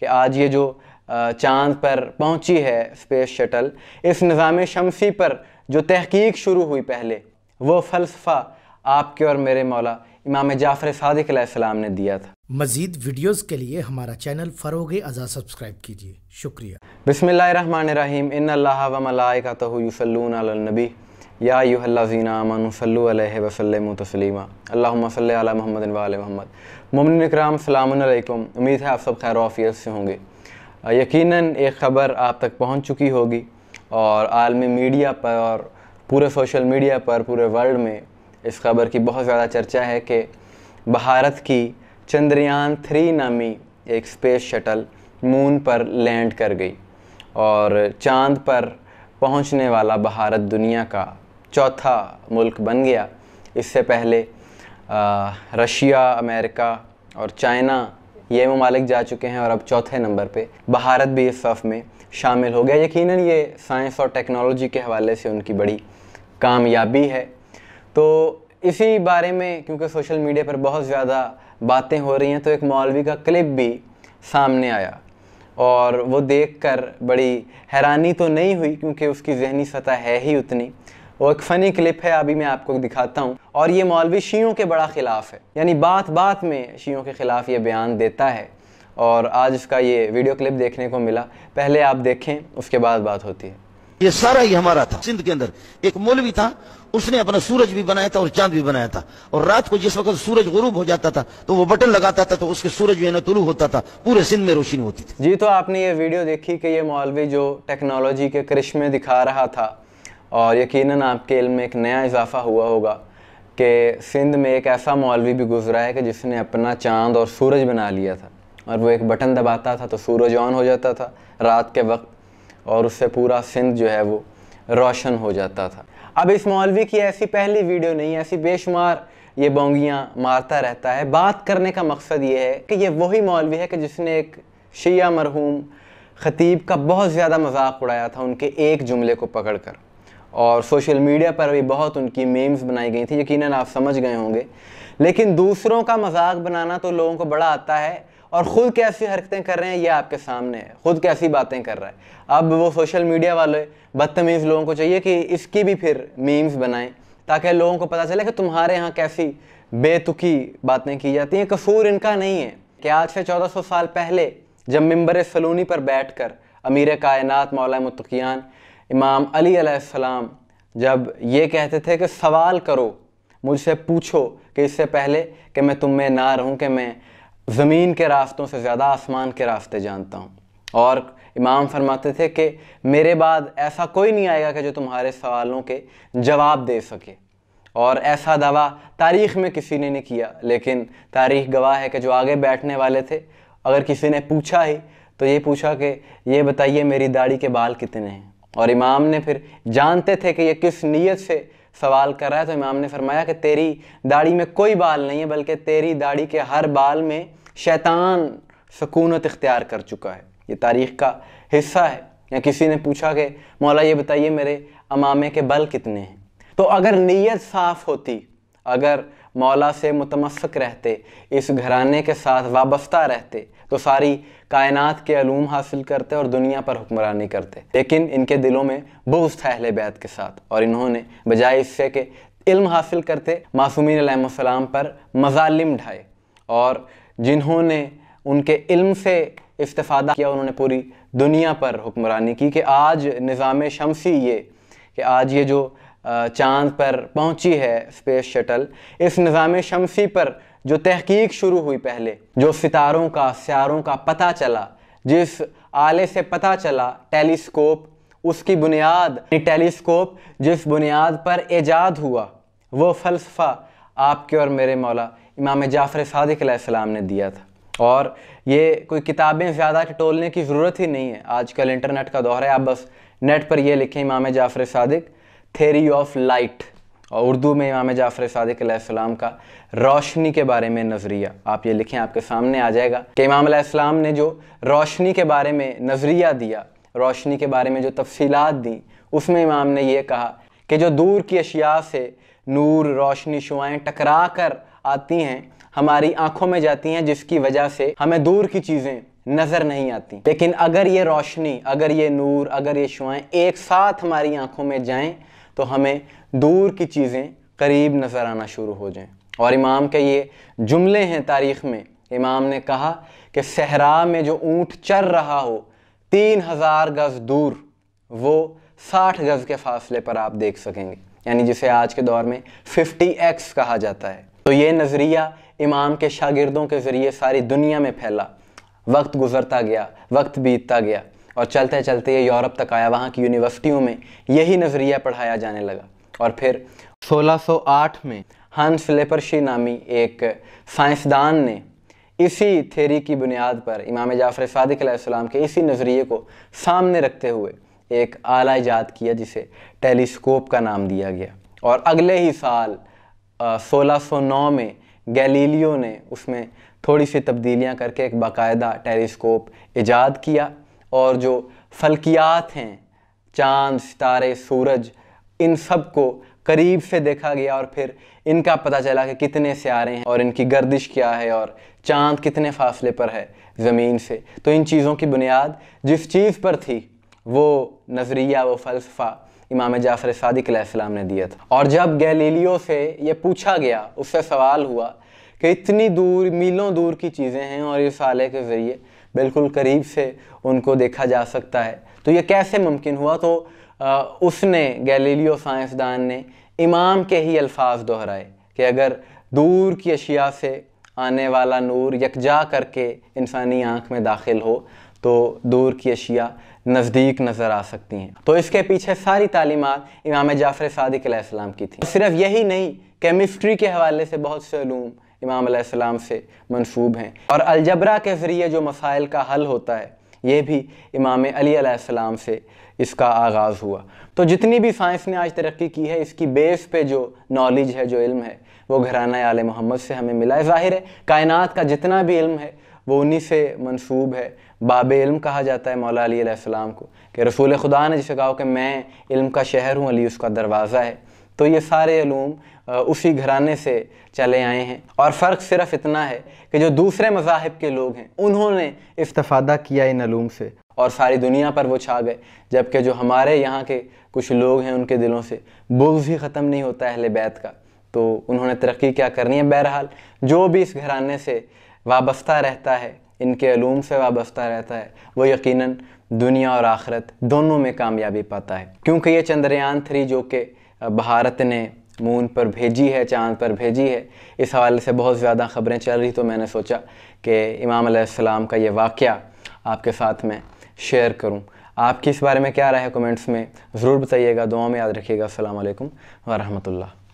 कि आज ये जो चांद पर पहुंची है स्पेस शटल इस निज़ाम शमसी पर जो तहकीक शुरू हुई पहले वो फ़लसफ़ा आपके और मेरे मौला इमाम जाफ़र सदक़लाम ने दिया था मज़ीद वीडियोज़ के लिए हमारा चैनल फ़रोग अज़ा सब्सक्राइब कीजिए शुक्रिया बसमिल्ल रन रहीम इन या यूहल्लाजीना अमनफ़ल वसलम तसलीमा आल महमद वाल महमद ममिन इकराम सलामकुम उम्मीद है आप सब खैर वाफियत से होंगे यकीन एक ख़बर आप तक पहुँच चुकी होगी और आलमी मीडिया पर और पूरे सोशल मीडिया पर पूरे वर्ल्ड में इस खबर की बहुत ज़्यादा चर्चा है कि भारत की चंद्रयान थ्री नामी एक स्पेस शटल मून पर लैंड कर गई और चांद पर पहुंचने वाला भारत दुनिया का चौथा मुल्क बन गया इससे पहले रशिया अमेरिका और चाइना ये ममालिक जा चुके हैं और अब चौथे नंबर पे भारत भी इस सफ़ में शामिल हो गया यकीन ये साइंस और टेक्नोलॉजी के हवाले से उनकी बड़ी कामयाबी है तो इसी बारे में क्योंकि सोशल मीडिया पर बहुत ज़्यादा बातें हो रही हैं तो एक मौलवी का क्लिप भी सामने आया और वो देखकर बड़ी हैरानी तो नहीं हुई क्योंकि उसकी जहनी सतह है ही उतनी वो एक फ़नी क्लिप है अभी मैं आपको दिखाता हूँ और ये मौलवी शीयों के बड़ा ख़िलाफ़ है यानी बात बात में शीयों के ख़िलाफ़ ये बयान देता है और आज इसका ये वीडियो क्लिप देखने को मिला पहले आप देखें उसके बाद बात होती है ये सारा ही हमारा था सिंध के अंदर एक मौलवी था उसने अपना सूरज भी बनाया था और चांद भी बनाया था और रात को जिस वक्त सूरज गुरूब हो जाता था तो वो बटन लगाता था तो उसके सूरज जो तुलू होता था पूरे सिंध में रोशनी होती थी जी तो आपने ये वीडियो देखी कि ये मौलवी जो टेक्नोलॉजी के करिश्मे दिखा रहा था और यकीनन आपके इल्म में एक नया इजाफ़ा हुआ होगा कि सिंध में एक ऐसा मौलवी भी गुजरा है कि जिसने अपना चांद और सूरज बना लिया था और वो एक बटन दबाता था तो सूरज ऑन हो जाता था रात के वक्त और उससे पूरा सिंध जो है वो रोशन हो जाता था अब इस मौलवी की ऐसी पहली वीडियो नहीं ऐसी बेशुमार ये बोंगियाँ मारता रहता है बात करने का मकसद ये है कि ये वही मौलवी है कि जिसने एक शिया मरहूम ख़तीब का बहुत ज़्यादा मजाक उड़ाया था उनके एक जुमले को पकड़ कर और सोशल मीडिया पर भी बहुत उनकी मेम्स बनाई गई थी यकीनन आप समझ गए होंगे लेकिन दूसरों का मजाक बनाना तो लोगों को बड़ा आता है और ख़ुद कैसी हरकतें कर रहे हैं ये आपके सामने है ख़ुद कैसी बातें कर रहा है अब वो सोशल मीडिया वाले बदतमीज़ लोगों को चाहिए कि इसकी भी फिर मीम्स बनाएं ताकि लोगों को पता चले कि तुम्हारे यहाँ कैसी बेतुकी बातें की जाती हैं कसूर इनका नहीं है कि आज से सौ साल पहले जब मंबर सलूनी पर बैठ कर अमीर कायनत मौला इमाम अली अलैहिस्सलाम जब ये कहते थे कि सवाल करो मुझसे पूछो कि इससे पहले कि मैं तुम में ना रहूं कि मैं ज़मीन के रास्तों से ज़्यादा आसमान के रास्ते जानता हूँ और इमाम फरमाते थे कि मेरे बाद ऐसा कोई नहीं आएगा कि जो तुम्हारे सवालों के जवाब दे सके और ऐसा दावा तारीख़ में किसी ने नहीं किया लेकिन तारीख गवाह है कि जो आगे बैठने वाले थे अगर किसी ने पूछा ही तो ये पूछा कि ये बताइए मेरी दाढ़ी के बाल कितने हैं और इमाम ने फिर जानते थे कि ये किस नीयत से सवाल कर रहा है तो इमाम ने फरमाया कि तेरी दाढ़ी में कोई बाल नहीं है बल्कि तेरी दाढ़ी के हर बाल में शैतान सकूनत इख्तियार कर चुका है ये तारीख़ का हिस्सा है या किसी ने पूछा कि मौला ये बताइए मेरे अमामे के बल कितने हैं तो अगर नीयत साफ़ होती अगर मौला से मुतमसक रहते इस घराने के साथ वाबस्ता रहते तो सारी कायनात के अलूम हासिल करते और दुनिया पर हुक्मरानी करते लेकिन इनके दिलों में बहुत था अहल बैत के साथ और इन्होंने बजाय इससे कि इल्म हासिल करते मासूमिन सलाम पर मजालिम ढाए और जिन्होंने उनके इल्म से इस्तादा किया उन्होंने पूरी दुनिया पर हुक्मरानी की कि आज निज़ाम शमसी ये कि आज ये जो चांद पर पहुंची है स्पेस शटल इस निज़ाम शमसी पर जो तहकीक शुरू हुई पहले जो सितारों का स्यारों का पता चला जिस आले से पता चला टेलीस्कोप उसकी बुनियाद टेलीस्कोप जिस बुनियाद पर ईजाद हुआ वो फ़लसफ़ा आपके और मेरे मौला इमाम जाफ़र सदक़म ने दिया था और ये कोई किताबें ज़्यादा टटोलने की ज़रूरत ही नहीं है आजकल इंटरनेट का दौर है आप बस नेट पर ये लिखें Imam Jafar Sadiq theory of light और उर्दू में इमाम जाफ़र सदक़म का रोशनी के बारे में नज़रिया आप ये लिखें आपके सामने आ जाएगा कि इमाम ने जो रोशनी के बारे में नज़रिया दिया रोशनी के बारे में जो तफसीलात दी उसमें इमाम ने यह कहा कि जो दूर की अशिया से नूर रोशनी शुआएँ टकरा कर आती हैं हमारी आँखों में जाती हैं जिसकी वजह से हमें दूर की चीज़ें नज़र नहीं आती लेकिन अगर ये रोशनी अगर ये नूर अगर ये शुआएँ एक साथ हमारी आँखों में जाएँ तो हमें दूर की चीज़ें करीब नज़र आना शुरू हो जाए और इमाम के ये जुमले हैं तारीख़ में इमाम ने कहा कि सहरा में जो ऊँट चर रहा हो तीन हज़ार गज़ दूर वो साठ गज़ के फासले पर आप देख सकेंगे यानी जिसे आज के दौर में फिफ्टी एक्स कहा जाता है तो ये नज़रिया इमाम के शागिर्दों के ज़रिए सारी दुनिया में फैला वक्त गुजरता गया वक्त बीतता गया और चलते चलते ये यूरोप तक आया वहाँ की यूनिवर्सिटियों में यही नज़रिया पढ़ाया जाने लगा और फिर 1608 में हंस फिलेपरशी नामी एक साइंसदान ने इसी थेरी की बुनियाद पर इमाम जाफ़र सदक़ के इसी नज़रिए को सामने रखते हुए एक आला ईजाद किया जिसे टेलीस्कोप का नाम दिया गया और अगले ही साल सौ नौ में गैलीलियो ने उसमें थोड़ी सी तब्दीलियाँ करके एक बाकायदा टेलीस्कोप ईजाद किया और जो फलकियात हैं चांद सितारे सूरज इन सब को करीब से देखा गया और फिर इनका पता चला कि कितने सियारे हैं और इनकी गर्दिश क्या है और चांद कितने फासले पर है ज़मीन से तो इन चीज़ों की बुनियाद जिस चीज़ पर थी वो नज़रिया वो फ़लसफ़ा इमाम जाफ़र सदक ने दिया था और जब गैलीलियो से ये पूछा गया उससे सवाल हुआ कि इतनी दूर मीलों दूर की चीज़ें हैं और इस आले के ज़रिए बिल्कुल करीब से उनको देखा जा सकता है तो ये कैसे मुमकिन हुआ तो आ, उसने गैलीलियो साइंसदान ने इमाम के ही अल्फाज दोहराए कि अगर दूर की अशिया से आने वाला नूर यकजा करके इंसानी आँख में दाखिल हो तो दूर की अशिया नज़दीक नज़र आ सकती हैं तो इसके पीछे सारी तालीमत इमाम जाफ़र सदक की थी सिर्फ यही नहीं केमिस्ट्री के हवाले से बहुत से लूम इमाम से मनसूब हैं और अलजबरा के ज़रिए जो मसाइल का हल होता है ये भी इमाम अलीसम से इसका आगाज़ हुआ तो जितनी भी साइंस ने आज तरक्की की है इसकी बेस पे जो नॉलेज है जो इल्म है वो घराना आल मोहम्मद से हमें मिला है ज़ाहिर है कायनात का जितना भी इल्म है वो उन्हीं से मंसूब है बाब इल्म कहा जाता है मौला अली अलैहिस्सलाम को कि रसूल खुदा ने जिसे कहा कि मैं इल्म का शहर हूँ अली उसका दरवाज़ा है तो ये सारे ूम उसी घराने से चले आए हैं और फ़र्क सिर्फ इतना है कि जो दूसरे मजाहब के लोग हैं उन्होंने इस्तफ़ादा किया इन आलूम से और सारी दुनिया पर वो छा गए जबकि जो हमारे यहाँ के कुछ लोग हैं उनके दिलों से बुग्ज़ ही ख़त्म नहीं होता अहले बैत का तो उन्होंने तरक्की क्या करनी है बहरहाल जो भी इस घराने से वाबस्ता रहता है इनके अलूम से वाबस्त रहता है वो यकीन दुनिया और आखरत दोनों में कामयाबी पाता है क्योंकि ये चंद्रयान थ्री जो कि भारत ने मून पर भेजी है चांद पर भेजी है इस हवाले से बहुत ज़्यादा ख़बरें चल रही तो मैंने सोचा कि इमाम का ये वाक़ आपके साथ मैं शेयर करूँ आपकी इस बारे में क्या राय है कमेंट्स में ज़रूर बताइएगा दुआ में याद रखिएगा असल वरहमल